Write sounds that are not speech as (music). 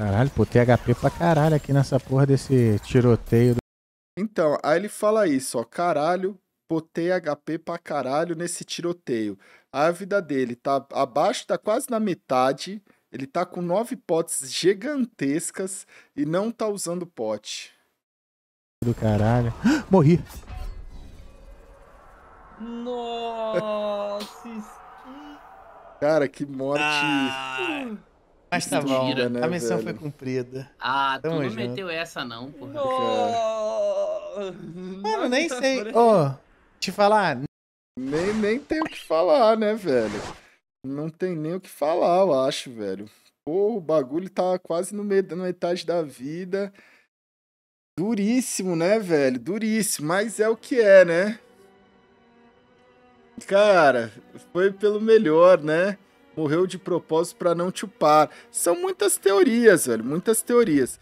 Caralho, pô, tem HP pra caralho aqui nessa porra desse tiroteio. Do... Então, aí ele fala isso, ó. Caralho, botei HP pra caralho nesse tiroteio. A vida dele tá abaixo, tá quase na metade. Ele tá com nove potes gigantescas e não tá usando pote. Do caralho. (gasps) Morri. Nossa! Cara, que morte. Ah. Mas tá bom, né, a missão velho? foi cumprida. Ah, Tamo tu não junto. meteu essa não, porra. No... Mano, nem tá sei. Ô, oh, te falar... Nem, nem tem o que falar, né, velho? Não tem nem o que falar, eu acho, velho. Porra, o bagulho tá quase no meio, na metade da vida. Duríssimo, né, velho? Duríssimo, mas é o que é, né? Cara, foi pelo melhor, né? morreu de propósito para não chupar. São muitas teorias, velho, muitas teorias.